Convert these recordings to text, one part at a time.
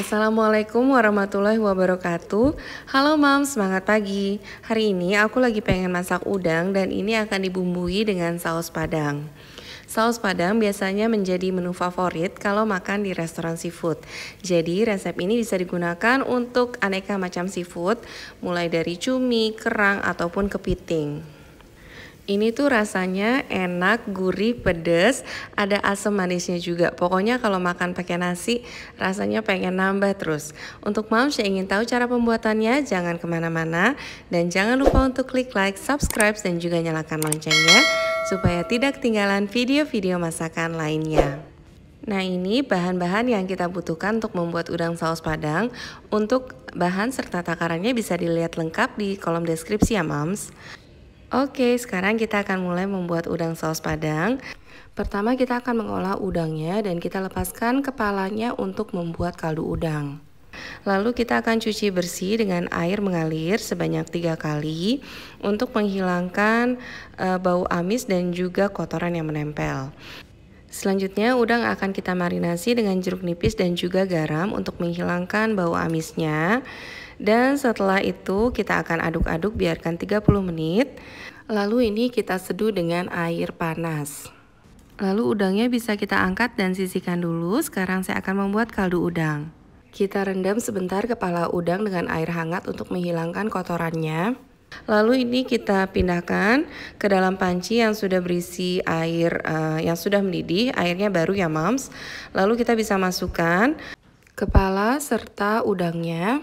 Assalamualaikum warahmatullahi wabarakatuh Halo mam, semangat pagi Hari ini aku lagi pengen masak udang dan ini akan dibumbui dengan saus padang Saus padang biasanya menjadi menu favorit kalau makan di restoran seafood. Jadi resep ini bisa digunakan untuk aneka macam seafood, mulai dari cumi, kerang, ataupun kepiting. Ini tuh rasanya enak, gurih, pedes, ada asam manisnya juga. Pokoknya kalau makan pakai nasi, rasanya pengen nambah terus. Untuk mau saya ingin tahu cara pembuatannya, jangan kemana-mana. Dan jangan lupa untuk klik like, subscribe, dan juga nyalakan loncengnya supaya tidak ketinggalan video-video masakan lainnya. Nah ini bahan-bahan yang kita butuhkan untuk membuat udang saus padang Untuk bahan serta takarannya bisa dilihat lengkap di kolom deskripsi ya mams Oke, sekarang kita akan mulai membuat udang saus padang. Pertama kita akan mengolah udangnya dan kita lepaskan kepalanya untuk membuat kaldu udang. Lalu kita akan cuci bersih dengan air mengalir sebanyak tiga kali untuk menghilangkan e, bau amis dan juga kotoran yang menempel. Selanjutnya udang akan kita marinasi dengan jeruk nipis dan juga garam untuk menghilangkan bau amisnya dan setelah itu kita akan aduk-aduk biarkan 30 menit. Lalu ini kita seduh dengan air panas. Lalu udangnya bisa kita angkat dan sisihkan dulu. Sekarang saya akan membuat kaldu udang. Kita rendam sebentar kepala udang dengan air hangat untuk menghilangkan kotorannya. Lalu ini kita pindahkan ke dalam panci yang sudah berisi air uh, yang sudah mendidih, airnya baru ya mams. Lalu kita bisa masukkan kepala serta udangnya.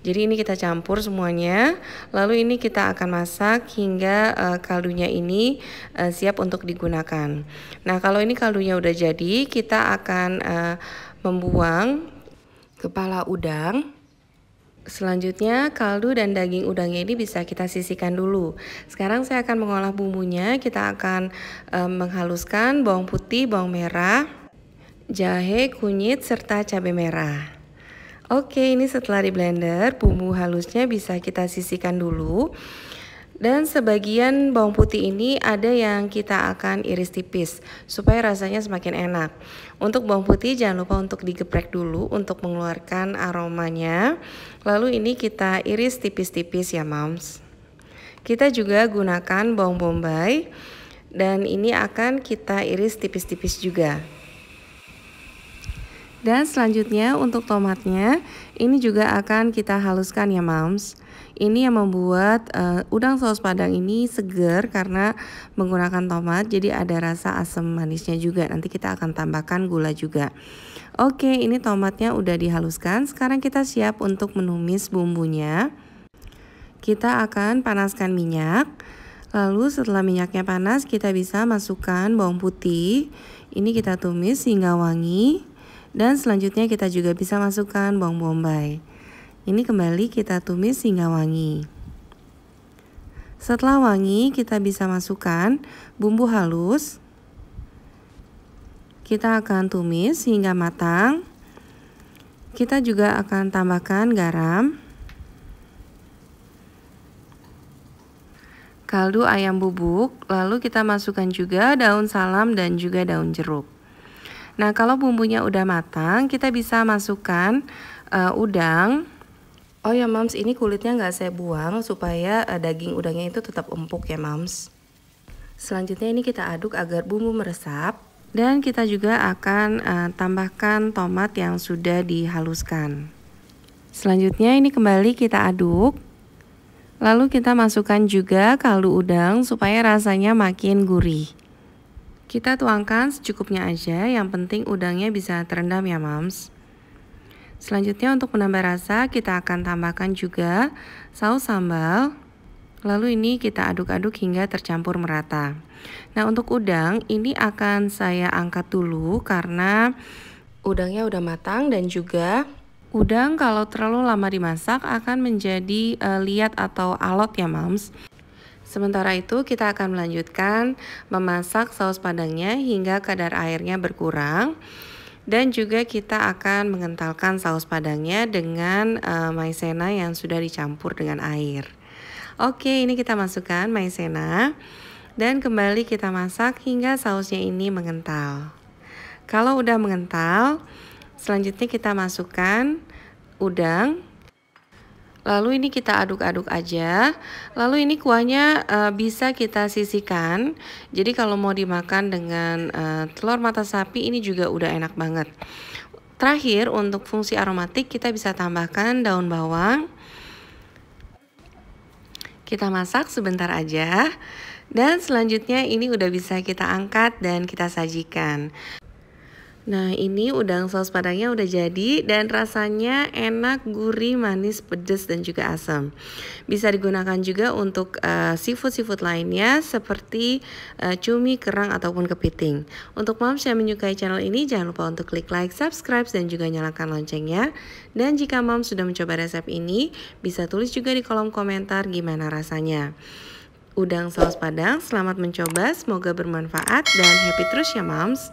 Jadi ini kita campur semuanya. Lalu ini kita akan masak hingga uh, kaldunya ini uh, siap untuk digunakan. Nah, kalau ini kaldunya udah jadi, kita akan uh, membuang kepala udang. Selanjutnya, kaldu dan daging udangnya ini bisa kita sisihkan dulu. Sekarang saya akan mengolah bumbunya. Kita akan e, menghaluskan bawang putih, bawang merah, jahe, kunyit, serta cabai merah. Oke, ini setelah di blender, bumbu halusnya bisa kita sisihkan dulu. Dan sebagian bawang putih ini ada yang kita akan iris tipis supaya rasanya semakin enak. Untuk bawang putih jangan lupa untuk digeprek dulu untuk mengeluarkan aromanya. Lalu ini kita iris tipis-tipis ya moms. Kita juga gunakan bawang bombay dan ini akan kita iris tipis-tipis juga. Dan selanjutnya untuk tomatnya, ini juga akan kita haluskan ya moms. Ini yang membuat uh, udang saus padang ini segar karena menggunakan tomat jadi ada rasa asam manisnya juga. Nanti kita akan tambahkan gula juga. Oke, ini tomatnya udah dihaluskan. Sekarang kita siap untuk menumis bumbunya. Kita akan panaskan minyak. Lalu setelah minyaknya panas, kita bisa masukkan bawang putih. Ini kita tumis hingga wangi. Dan selanjutnya kita juga bisa masukkan bawang bombay. Ini kembali kita tumis hingga wangi. Setelah wangi, kita bisa masukkan bumbu halus. Kita akan tumis hingga matang. Kita juga akan tambahkan garam. kaldu ayam bubuk, lalu kita masukkan juga daun salam dan juga daun jeruk. Nah, kalau bumbunya udah matang, kita bisa masukkan uh, udang. Oh ya, Mams, ini kulitnya nggak saya buang supaya uh, daging udangnya itu tetap empuk ya, Mams. Selanjutnya ini kita aduk agar bumbu meresap. Dan kita juga akan uh, tambahkan tomat yang sudah dihaluskan. Selanjutnya ini kembali kita aduk. Lalu kita masukkan juga kaldu udang supaya rasanya makin gurih. Kita tuangkan secukupnya aja, yang penting udangnya bisa terendam ya mams. Selanjutnya untuk menambah rasa kita akan tambahkan juga saus sambal. Lalu ini kita aduk-aduk hingga tercampur merata. Nah untuk udang ini akan saya angkat dulu karena udangnya udah matang dan juga udang kalau terlalu lama dimasak akan menjadi uh, liat atau alot ya mams. Sementara itu kita akan melanjutkan memasak saus padangnya hingga kadar airnya berkurang dan juga kita akan mengentalkan saus padangnya dengan uh, maizena yang sudah dicampur dengan air. Oke, ini kita masukkan maizena dan kembali kita masak hingga sausnya ini mengental. Kalau udah mengental, selanjutnya kita masukkan udang Lalu ini kita aduk-aduk aja. Lalu ini kuahnya e, bisa kita sisihkan. Jadi kalau mau dimakan dengan e, telur mata sapi ini juga udah enak banget. Terakhir untuk fungsi aromatik kita bisa tambahkan daun bawang. Kita masak sebentar aja. Dan selanjutnya ini udah bisa kita angkat dan kita sajikan. Nah ini udang saus padangnya udah jadi dan rasanya enak, gurih, manis, pedas dan juga asam Bisa digunakan juga untuk eh, seafood-seafood uh, lainnya seperti uh, cumi, kerang ataupun kepiting Untuk moms yang menyukai channel ini jangan lupa untuk klik like, subscribe dan juga nyalakan loncengnya Dan jika moms sudah mencoba resep ini bisa tulis juga di kolom komentar gimana rasanya Udang saus padang, selamat mencoba, semoga bermanfaat dan happy terus ya moms